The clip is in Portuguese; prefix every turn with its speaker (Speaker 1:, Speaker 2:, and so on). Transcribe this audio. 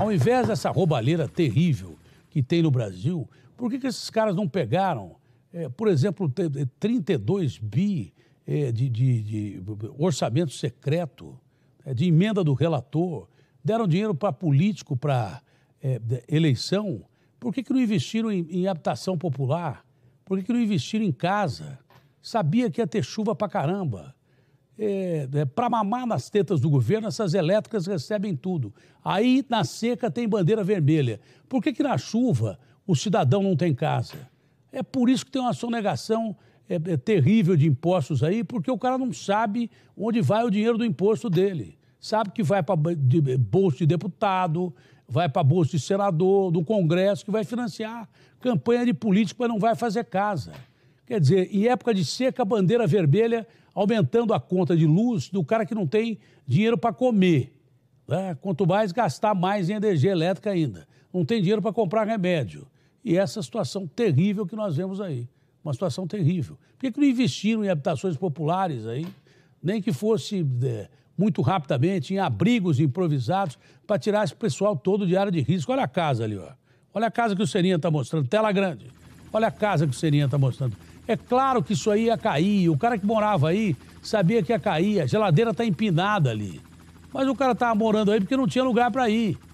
Speaker 1: Ao invés dessa roubalheira terrível que tem no Brasil, por que, que esses caras não pegaram, é, por exemplo, 32 eh, bi é, de, de, de, orçamento secreto, é, de emenda do relator, deram dinheiro para político, para eleição? Por que, que não investiram em, em habitação popular? Por que, que não investiram em casa? Sabia que ia ter chuva para caramba é, é, para mamar nas tetas do governo, essas elétricas recebem tudo. Aí na seca tem bandeira vermelha. Por que, que na chuva o cidadão não tem casa? É por isso que tem uma sonegação é, é terrível de impostos aí, porque o cara não sabe onde vai o dinheiro do imposto dele. Sabe que vai para de, é, bolso de deputado, vai para bolso de senador, do Congresso, que vai financiar campanha de político, mas não vai fazer casa. Quer dizer, em época de seca, bandeira vermelha aumentando a conta de luz do cara que não tem dinheiro para comer. Né? Quanto mais gastar mais em energia elétrica ainda. Não tem dinheiro para comprar remédio. E essa situação terrível que nós vemos aí. Uma situação terrível. Por que, que não investiram em habitações populares aí? Nem que fosse é, muito rapidamente em abrigos improvisados para tirar esse pessoal todo de área de risco. Olha a casa ali, ó. Olha a casa que o Serinha está mostrando, tela grande. Olha a casa que o Serinha está mostrando. É claro que isso aí ia cair. O cara que morava aí sabia que ia cair. A geladeira está empinada ali. Mas o cara estava morando aí porque não tinha lugar para ir.